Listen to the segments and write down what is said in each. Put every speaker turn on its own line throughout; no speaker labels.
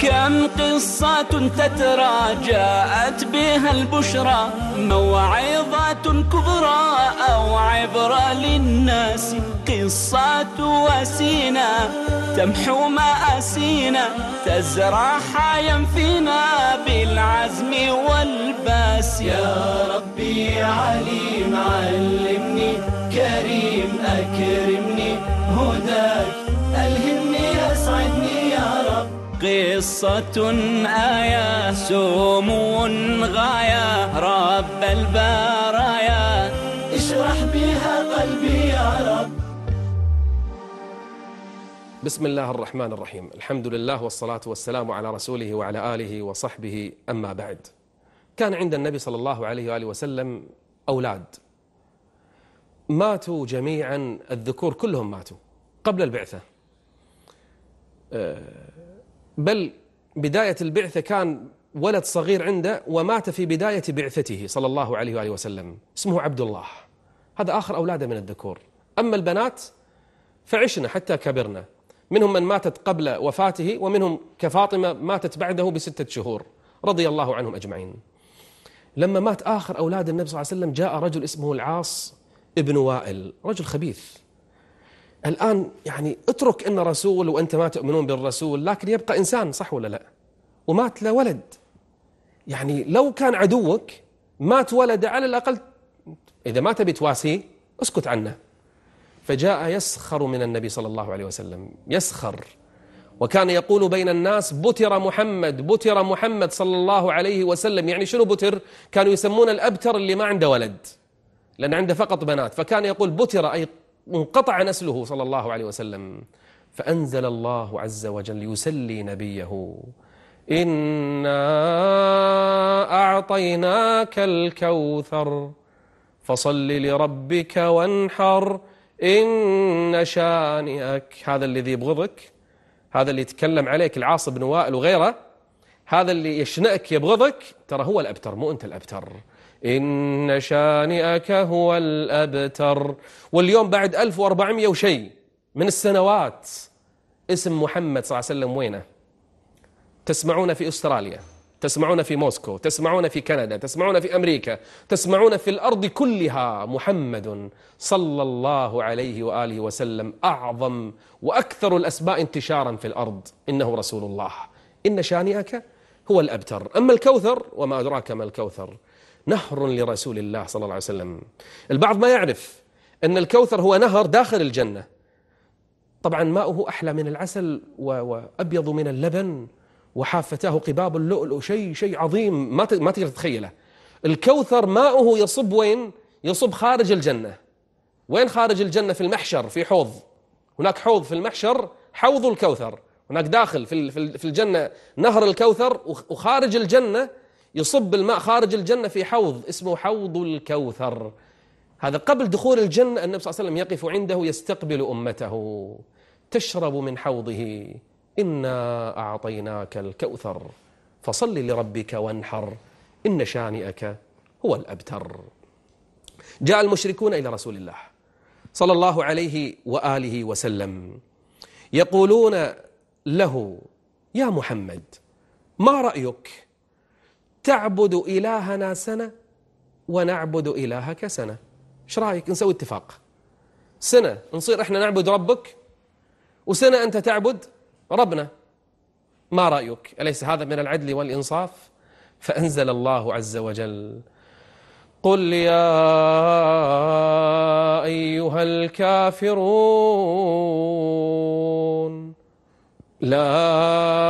كم قصة تترى جاءت بها البشرى موعظة كبرى أو عبرة للناس قصة وسينا تمحو مآسينا تزرع حيا فينا بالعزم والباس يا ربي عليم علمني كريم أكرمني هداك قصة آية سمو غاية رب البرايا اشرح بها قلبي يا رب
بسم الله الرحمن الرحيم الحمد لله والصلاة والسلام على رسوله وعلى آله وصحبه أما بعد كان عند النبي صلى الله عليه وآله وسلم أولاد ماتوا جميعا الذكور كلهم ماتوا قبل البعثة آه، بل بداية البعثة كان ولد صغير عنده ومات في بداية بعثته صلى الله عليه وآله وسلم اسمه عبد الله هذا آخر أولاده من الذكور أما البنات فعشنا حتى كبرنا منهم من ماتت قبل وفاته ومنهم كفاطمة ماتت بعده بستة شهور رضي الله عنهم أجمعين لما مات آخر أولاد النبي صلى الله عليه وسلم جاء رجل اسمه العاص ابن وائل رجل خبيث الآن يعني اترك إن رسول وأنت ما تؤمنون بالرسول لكن يبقى إنسان صح ولا لا ومات له ولد يعني لو كان عدوك مات ولد على الأقل إذا ما تبي تواسيه اسكت عنه فجاء يسخر من النبي صلى الله عليه وسلم يسخر وكان يقول بين الناس بتر محمد بتر محمد صلى الله عليه وسلم يعني شنو بتر كانوا يسمون الأبتر اللي ما عنده ولد لأن عنده فقط بنات فكان يقول بتر أي انقطع نسله صلى الله عليه وسلم فأنزل الله عز وجل يسلي نبيه إنا أعطيناك الكوثر فصل لربك وانحر إن شانئك هذا الذي يبغضك هذا اللي يتكلم عليك العاص بن وائل وغيره هذا اللي يشنئك يبغضك ترى هو الأبتر مو أنت الأبتر إن شانئك هو الأبتر واليوم بعد 1400 وشيء من السنوات اسم محمد صلى الله عليه وسلم وينه تسمعون في أستراليا تسمعون في موسكو تسمعون في كندا تسمعون في أمريكا تسمعون في الأرض كلها محمد صلى الله عليه وآله وسلم أعظم وأكثر الأسماء انتشارا في الأرض إنه رسول الله إن شانئك هو الأبتر أما الكوثر وما أدراك ما الكوثر نهر لرسول الله صلى الله عليه وسلم البعض ما يعرف أن الكوثر هو نهر داخل الجنة طبعا ماؤه أحلى من العسل وأبيض من اللبن وحافتاه قباب اللؤلؤ شيء شيء عظيم ما ما تقدر تتخيله الكوثر ماؤه يصب وين يصب خارج الجنة وين خارج الجنة في المحشر في حوض هناك حوض في المحشر حوض الكوثر هناك داخل في في الجنة نهر الكوثر وخارج الجنة يصب الماء خارج الجنة في حوض اسمه حوض الكوثر هذا قبل دخول الجنة النبي صلى الله عليه وسلم يقف عنده يستقبل أمته تشرب من حوضه إنا أعطيناك الكوثر فصل لربك وانحر إن شانئك هو الأبتر جاء المشركون إلى رسول الله صلى الله عليه وآله وسلم يقولون له يا محمد ما رأيك تعبد إلهنا سنة ونعبد إلهك سنة ايش رايك نسوي اتفاق سنة نصير احنا نعبد ربك وسنة أنت تعبد ربنا ما رأيك أليس هذا من العدل والإنصاف فأنزل الله عز وجل قل يا أيها الكافرون لا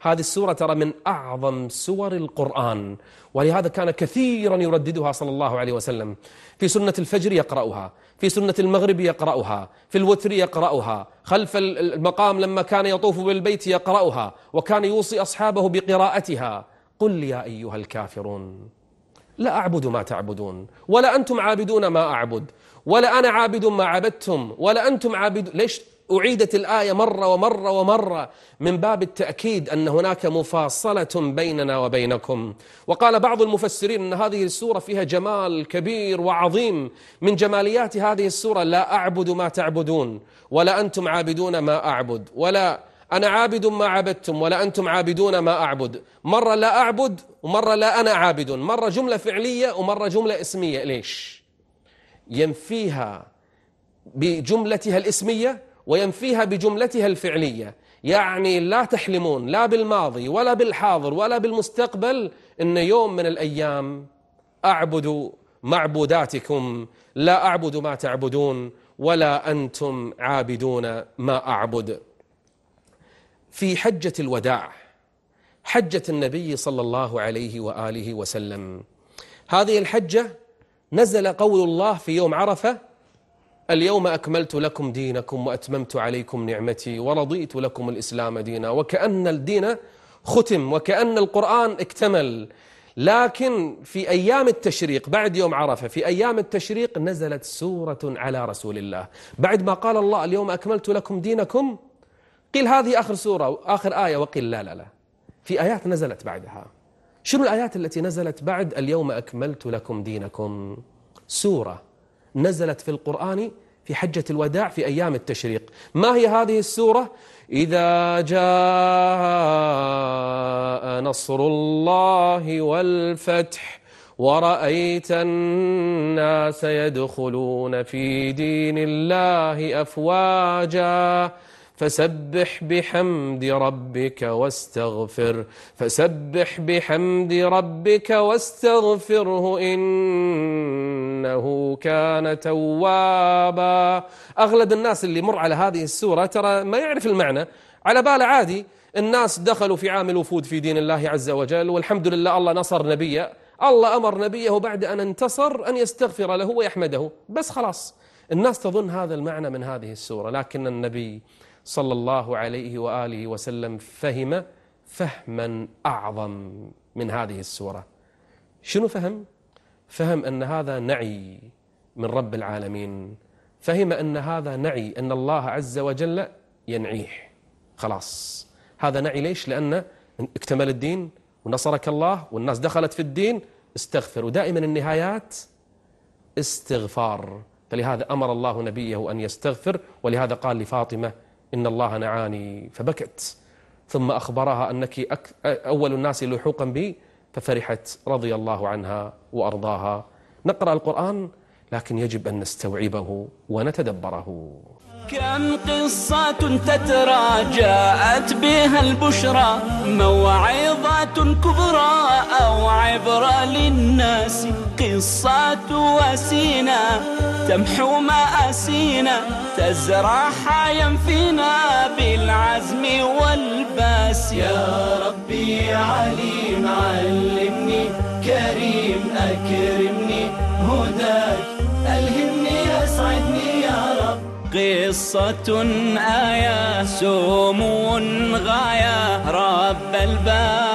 هذه السورة ترى من أعظم سور القرآن ولهذا كان كثيرا يرددها صلى الله عليه وسلم في سنة الفجر يقرأها في سنة المغرب يقرأها في الوتر يقرأها خلف المقام لما كان يطوف بالبيت يقرأها وكان يوصي أصحابه بقراءتها قل يا أيها الكافرون لا أعبد ما تعبدون ولا أنتم عابدون ما أعبد ولا أنا عابد ما عبدتم ولا أنتم عابدون ليش أعيدت الآية مرة ومرة ومرة من باب التأكيد أن هناك مفاصلة بيننا وبينكم وقال بعض المفسرين أن هذه السورة فيها جمال كبير وعظيم من جماليات هذه السورة لا أعبد ما تعبدون ولا أنتم عابدون ما أعبد ولا أنا عابد ما عبدتم ولا أنتم عابدون ما أعبد مرة لا أعبد ومرة لا أنا عابد مرة جملة فعلية ومرة جملة اسمية ليش؟ ينفيها بجملتها الاسميه وينفيها بجملتها الفعلية يعني لا تحلمون لا بالماضي ولا بالحاضر ولا بالمستقبل إن يوم من الأيام أعبد معبوداتكم لا أعبد ما تعبدون ولا أنتم عابدون ما أعبد في حجة الوداع حجة النبي صلى الله عليه وآله وسلم هذه الحجة نزل قول الله في يوم عرفة اليوم أكملت لكم دينكم وأتممت عليكم نعمتي ورضيت لكم الإسلام دينا وكأن الدين ختم وكأن القرآن اكتمل لكن في أيام التشريق بعد يوم عرفة في أيام التشريق نزلت سورة على رسول الله بعد ما قال الله اليوم أكملت لكم دينكم قيل هذه آخر سورة آخر آية وقيل لا لا لا في آيات نزلت بعدها شنو الآيات التي نزلت بعد اليوم أكملت لكم دينكم سورة نزلت في القرآن في حجة الوداع في أيام التشريق ما هي هذه السورة؟ إذا جاء نصر الله والفتح ورأيت الناس يدخلون في دين الله أفواجاً فسبح بحمد ربك واستغفر فسبح بحمد ربك واستغفره إنه كان توابا أغلب الناس اللي مر على هذه السورة ترى ما يعرف المعنى على باله عادي الناس دخلوا في عام الوفود في دين الله عز وجل والحمد لله الله نصر نبيه الله أمر نبيه بعد أن انتصر أن يستغفر له ويحمده بس خلاص الناس تظن هذا المعنى من هذه السورة لكن النبي صلى الله عليه واله وسلم فهم فهما اعظم من هذه السوره. شنو فهم؟ فهم ان هذا نعي من رب العالمين. فهم ان هذا نعي ان الله عز وجل ينعيه. خلاص. هذا نعي ليش؟ لان اكتمل الدين ونصرك الله والناس دخلت في الدين استغفر ودائما النهايات استغفار فلهذا امر الله نبيه ان يستغفر ولهذا قال لفاطمه إن الله نعاني فبكت ثم أخبرها أنك أول الناس لحوقا بي ففرحت رضي الله عنها وأرضاها نقرأ القرآن لكن يجب أن نستوعبه ونتدبره
كم قصة تترى جاءت بها البشرى موعظة كبرى أو عبرة للناس قصة وسينا تمحو مآسينا تزرع حيا فينا بالعزم والباس يا ربي عليم علمني كريم أكرمني هداك الهمة قصة آية سمو غاية رب الباب